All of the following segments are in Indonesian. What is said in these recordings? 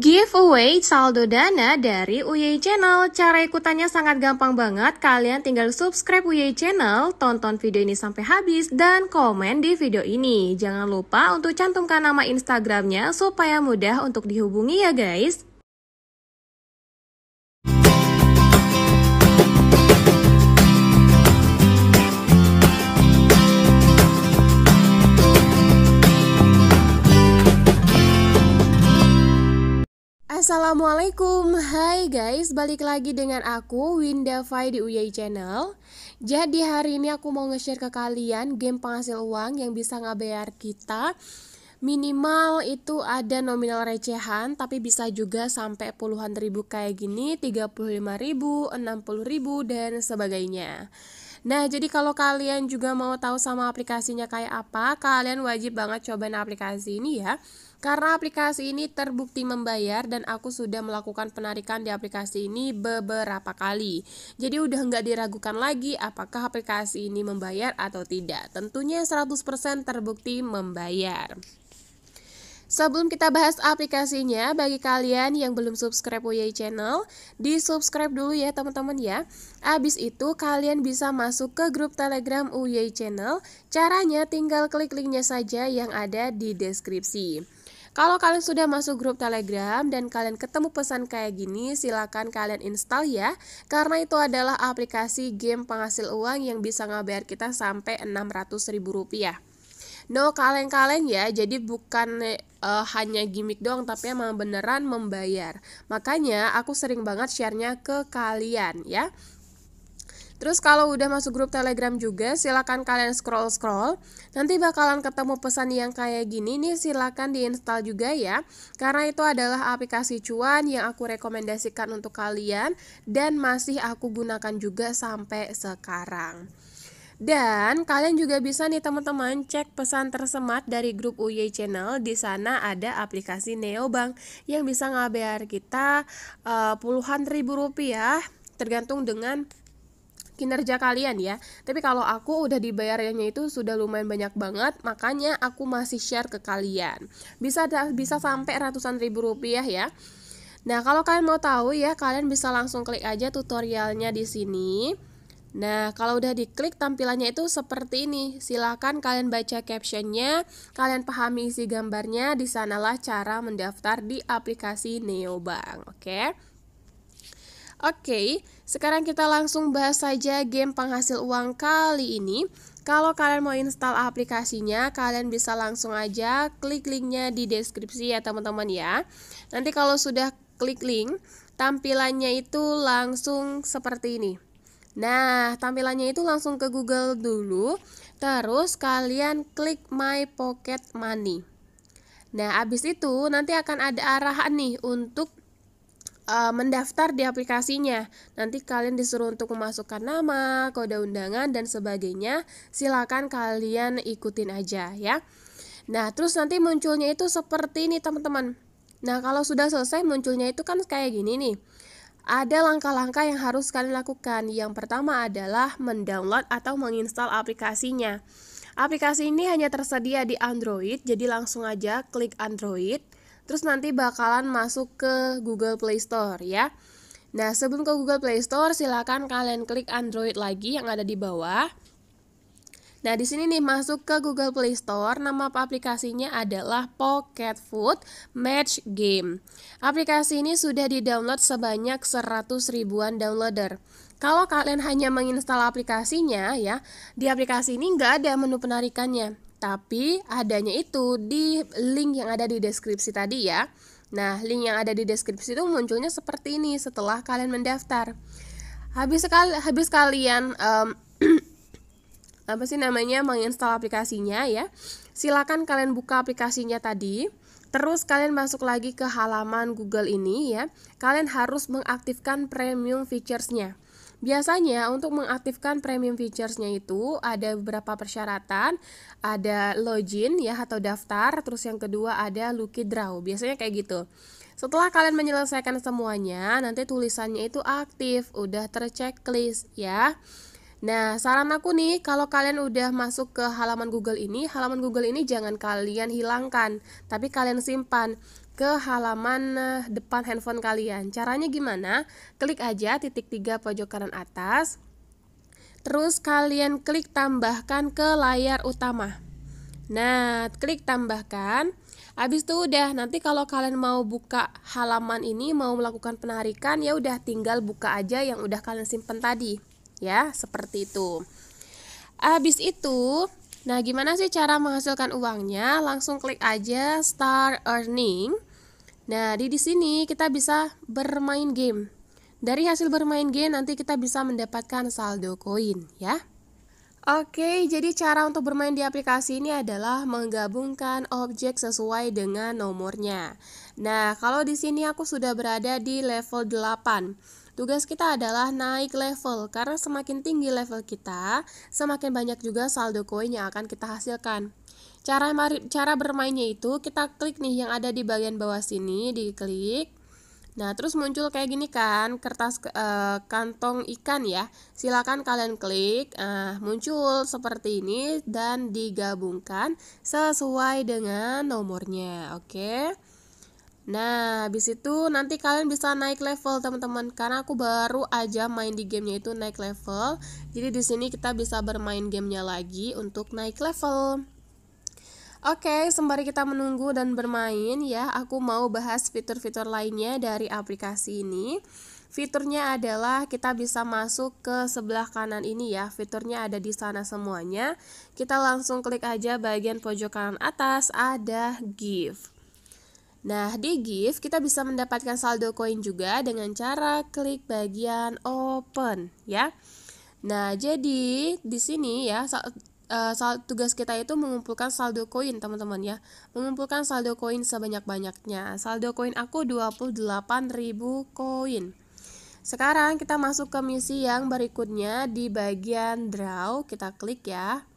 Giveaway saldo dana dari UY Channel. Cara ikutannya sangat gampang banget. Kalian tinggal subscribe UY Channel, tonton video ini sampai habis, dan komen di video ini. Jangan lupa untuk cantumkan nama Instagramnya supaya mudah untuk dihubungi ya guys. Assalamualaikum, hai guys, balik lagi dengan aku Winda Fai di UI Channel Jadi hari ini aku mau nge-share ke kalian game penghasil uang yang bisa ngabayar kita Minimal itu ada nominal recehan, tapi bisa juga sampai puluhan ribu kayak gini, 35 ribu, 60 ribu, dan sebagainya Nah, jadi kalau kalian juga mau tahu sama aplikasinya kayak apa, kalian wajib banget cobain aplikasi ini ya. Karena aplikasi ini terbukti membayar dan aku sudah melakukan penarikan di aplikasi ini beberapa kali. Jadi udah nggak diragukan lagi apakah aplikasi ini membayar atau tidak. Tentunya 100% terbukti membayar. Sebelum kita bahas aplikasinya, bagi kalian yang belum subscribe Woyai Channel, di subscribe dulu ya teman-teman ya. Abis itu kalian bisa masuk ke grup telegram Woyai Channel, caranya tinggal klik linknya saja yang ada di deskripsi. Kalau kalian sudah masuk grup Telegram dan kalian ketemu pesan kayak gini, silakan kalian install ya, karena itu adalah aplikasi game penghasil uang yang bisa ngabayar kita sampai 600 ribu rupiah no kaleng-kaleng ya jadi bukan uh, hanya gimmick doang tapi emang beneran membayar makanya aku sering banget sharenya ke kalian ya Terus kalau udah masuk grup Telegram juga, silakan kalian scroll-scroll. Nanti bakalan ketemu pesan yang kayak gini nih, silakan diinstal juga ya. Karena itu adalah aplikasi cuan yang aku rekomendasikan untuk kalian dan masih aku gunakan juga sampai sekarang. Dan kalian juga bisa nih teman-teman cek pesan tersemat dari grup UY Channel. Di sana ada aplikasi Neobank yang bisa ngabayar kita uh, puluhan ribu rupiah tergantung dengan kinerja kalian ya. Tapi kalau aku udah dibayarnya itu sudah lumayan banyak banget, makanya aku masih share ke kalian. Bisa bisa sampai ratusan ribu rupiah ya. Nah, kalau kalian mau tahu ya, kalian bisa langsung klik aja tutorialnya di sini. Nah, kalau udah diklik tampilannya itu seperti ini. Silakan kalian baca captionnya, kalian pahami isi gambarnya, di sanalah cara mendaftar di aplikasi Neobank, oke? Okay? Oke, okay, sekarang kita langsung bahas saja game penghasil uang kali ini. Kalau kalian mau install aplikasinya, kalian bisa langsung aja klik linknya di deskripsi ya teman-teman ya. Nanti kalau sudah klik link, tampilannya itu langsung seperti ini. Nah, tampilannya itu langsung ke Google dulu, terus kalian klik My Pocket Money. Nah, abis itu nanti akan ada arahan nih untuk uh, mendaftar di aplikasinya. Nanti kalian disuruh untuk memasukkan nama, kode undangan, dan sebagainya. Silakan kalian ikutin aja ya. Nah, terus nanti munculnya itu seperti ini, teman-teman. Nah, kalau sudah selesai munculnya itu kan kayak gini nih ada langkah-langkah yang harus kalian lakukan. Yang pertama adalah mendownload atau menginstal aplikasinya. Aplikasi ini hanya tersedia di Android, jadi langsung aja klik Android, terus nanti bakalan masuk ke Google Play Store ya. Nah, sebelum ke Google Play Store, silakan kalian klik Android lagi yang ada di bawah. Nah, di sini nih masuk ke Google Play Store, nama aplikasinya adalah Pocket Food Match Game. Aplikasi ini sudah di-download sebanyak 100 ribuan downloader. Kalau kalian hanya menginstal aplikasinya ya, di aplikasi ini nggak ada menu penarikannya. Tapi adanya itu di link yang ada di deskripsi tadi ya. Nah, link yang ada di deskripsi itu munculnya seperti ini setelah kalian mendaftar. Habis sekali habis kalian um, apa sih namanya menginstal aplikasinya ya. Silakan kalian buka aplikasinya tadi. Terus kalian masuk lagi ke halaman Google ini ya. Kalian harus mengaktifkan premium featuresnya. Biasanya untuk mengaktifkan premium featuresnya itu ada beberapa persyaratan, ada login ya atau daftar, terus yang kedua ada Lucky Draw. Biasanya kayak gitu. Setelah kalian menyelesaikan semuanya, nanti tulisannya itu aktif, udah terchecklist ya. Nah, saran aku nih, kalau kalian udah masuk ke halaman Google ini, halaman Google ini jangan kalian hilangkan, tapi kalian simpan ke halaman eh, depan handphone kalian. Caranya gimana? Klik aja titik tiga pojok kanan atas, terus kalian klik tambahkan ke layar utama. Nah, klik tambahkan. Habis itu udah, nanti kalau kalian mau buka halaman ini, mau melakukan penarikan, ya udah tinggal buka aja yang udah kalian simpan tadi ya seperti itu habis itu nah gimana sih cara menghasilkan uangnya langsung klik aja start earning nah di di sini kita bisa bermain game dari hasil bermain game nanti kita bisa mendapatkan saldo koin ya. Oke, jadi cara untuk bermain di aplikasi ini adalah menggabungkan objek sesuai dengan nomornya. Nah, kalau di sini aku sudah berada di level 8. Tugas kita adalah naik level, karena semakin tinggi level kita, semakin banyak juga saldo koin yang akan kita hasilkan. Cara, cara bermainnya itu, kita klik nih yang ada di bagian bawah sini, diklik. Nah, terus muncul kayak gini kan, kertas e, kantong ikan ya. Silakan kalian klik, nah, muncul seperti ini dan digabungkan sesuai dengan nomornya. Oke. Okay? Nah, habis itu nanti kalian bisa naik level, teman-teman. Karena aku baru aja main di gamenya itu naik level. Jadi di sini kita bisa bermain gamenya lagi untuk naik level. Oke, sembari kita menunggu dan bermain ya, aku mau bahas fitur-fitur lainnya dari aplikasi ini. Fiturnya adalah kita bisa masuk ke sebelah kanan ini ya, fiturnya ada di sana semuanya. Kita langsung klik aja bagian pojok kanan atas ada gift. Nah, di gift kita bisa mendapatkan saldo koin juga dengan cara klik bagian open ya. Nah, jadi di sini ya sal, uh, tugas kita itu mengumpulkan saldo koin, teman-teman ya. Mengumpulkan saldo koin sebanyak-banyaknya. Saldo koin aku 28.000 koin. Sekarang kita masuk ke misi yang berikutnya di bagian draw, kita klik ya.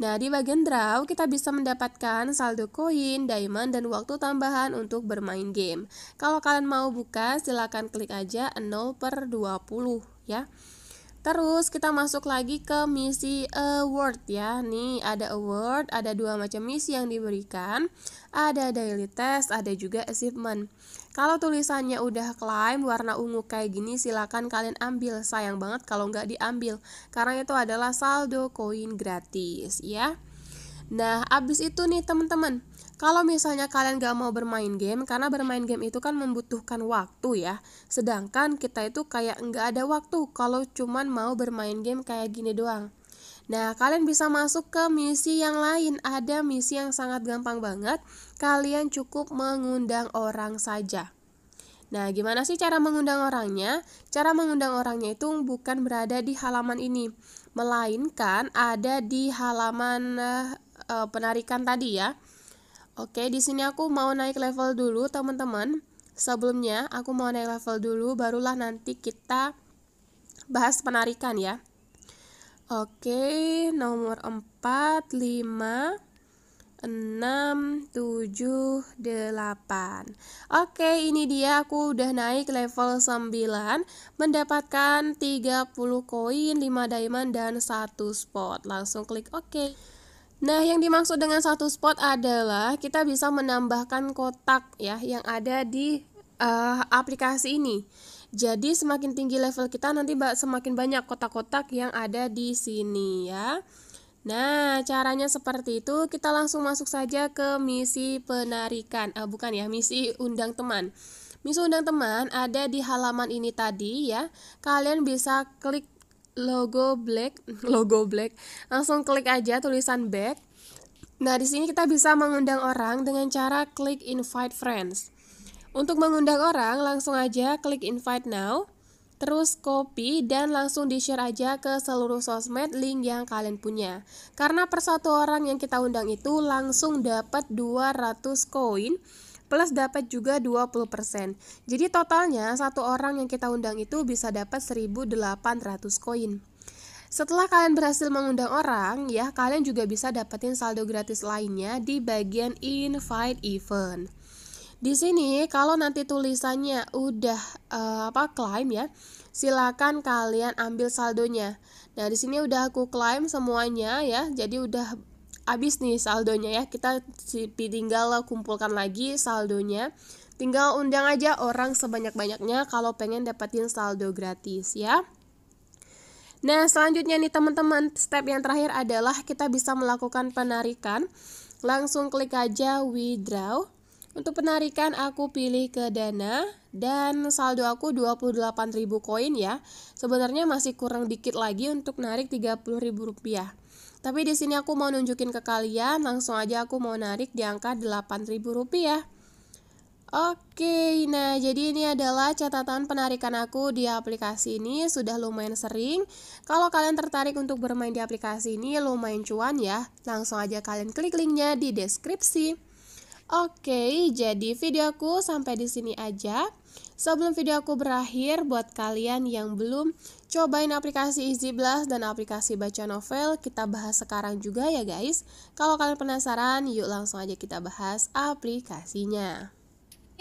Nah, di bagian draw kita bisa mendapatkan saldo koin, diamond, dan waktu tambahan untuk bermain game. Kalau kalian mau buka, silahkan klik aja 0 per 20 ya. Terus kita masuk lagi ke misi award ya. Nih ada award, ada dua macam misi yang diberikan. Ada daily test, ada juga achievement. Kalau tulisannya udah climb warna ungu kayak gini silakan kalian ambil. Sayang banget kalau nggak diambil karena itu adalah saldo koin gratis ya. Nah, abis itu nih teman-teman, kalau misalnya kalian gak mau bermain game, karena bermain game itu kan membutuhkan waktu ya. Sedangkan kita itu kayak nggak ada waktu kalau cuman mau bermain game kayak gini doang. Nah, kalian bisa masuk ke misi yang lain. Ada misi yang sangat gampang banget. Kalian cukup mengundang orang saja. Nah, gimana sih cara mengundang orangnya? Cara mengundang orangnya itu bukan berada di halaman ini, melainkan ada di halaman uh, penarikan tadi ya. Oke, di sini aku mau naik level dulu, teman-teman. Sebelumnya, aku mau naik level dulu, barulah nanti kita bahas penarikan ya. Oke, nomor 4, 5, 6, 7, 8. Oke, ini dia aku udah naik level 9, mendapatkan 30 koin, 5 diamond, dan 1 spot. Langsung klik oke. OK. Nah, yang dimaksud dengan satu spot adalah kita bisa menambahkan kotak ya yang ada di uh, aplikasi ini. Jadi semakin tinggi level kita nanti semakin banyak kotak-kotak yang ada di sini ya. Nah, caranya seperti itu. Kita langsung masuk saja ke misi penarikan. Uh, bukan ya, misi undang teman. Misi undang teman ada di halaman ini tadi ya. Kalian bisa klik logo black logo black langsung klik aja tulisan back nah di sini kita bisa mengundang orang dengan cara klik invite friends untuk mengundang orang langsung aja klik invite now terus copy dan langsung di-share aja ke seluruh sosmed link yang kalian punya. Karena per satu orang yang kita undang itu langsung dapat 200 koin plus dapat juga 20%. Jadi totalnya satu orang yang kita undang itu bisa dapat 1800 koin. Setelah kalian berhasil mengundang orang, ya kalian juga bisa dapetin saldo gratis lainnya di bagian invite event. Di sini kalau nanti tulisannya udah uh, apa klaim ya, silakan kalian ambil saldonya. Nah, di sini udah aku klaim semuanya ya. Jadi udah habis nih saldonya ya kita tinggal kumpulkan lagi saldonya tinggal undang aja orang sebanyak-banyaknya kalau pengen dapetin saldo gratis ya Nah, selanjutnya nih teman-teman, step yang terakhir adalah kita bisa melakukan penarikan. Langsung klik aja withdraw. Untuk penarikan aku pilih ke Dana dan saldo aku 28.000 koin ya. Sebenarnya masih kurang dikit lagi untuk narik 30.000 rupiah. Tapi di sini aku mau nunjukin ke kalian, langsung aja aku mau narik di angka Rp8.000. Oke, nah jadi ini adalah catatan penarikan aku di aplikasi ini sudah lumayan sering. Kalau kalian tertarik untuk bermain di aplikasi ini lumayan cuan ya. Langsung aja kalian klik linknya di deskripsi. Oke, jadi videoku sampai di sini aja. Sebelum videoku berakhir, buat kalian yang belum cobain aplikasi Easy Blast dan aplikasi baca novel, kita bahas sekarang juga ya guys. Kalau kalian penasaran, yuk langsung aja kita bahas aplikasinya.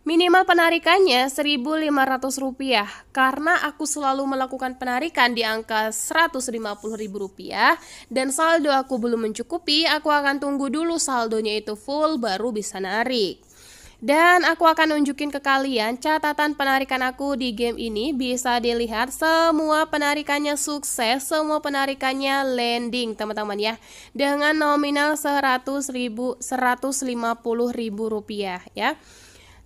Minimal penarikannya Rp1.500 karena aku selalu melakukan penarikan di angka Rp150.000 dan saldo aku belum mencukupi, aku akan tunggu dulu saldonya itu full baru bisa narik. Dan aku akan nunjukin ke kalian catatan penarikan aku di game ini bisa dilihat semua penarikannya sukses, semua penarikannya landing teman-teman ya. Dengan nominal 100 ribu, 150 ribu rupiah ya.